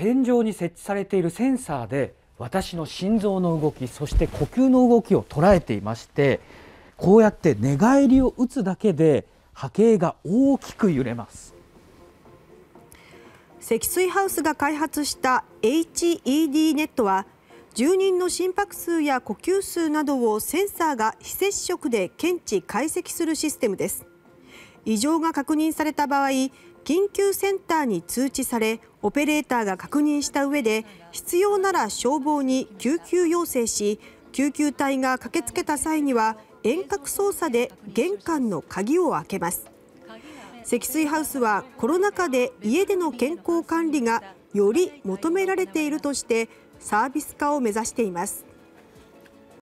天井に設置されているセンサーで私の心臓の動きそして呼吸の動きを捉えていましてこうやって寝返りを打つだけで波形が大きく揺れます積水ハウスが開発した HED ネットは住人の心拍数や呼吸数などをセンサーが非接触で検知・解析するシステムです。異常が確認された場合緊急センターに通知されオペレーターが確認した上で必要なら消防に救急要請し救急隊が駆けつけた際には遠隔操作で玄関の鍵を開けます積水ハウスはコロナ禍で家での健康管理がより求められているとしてサービス化を目指しています。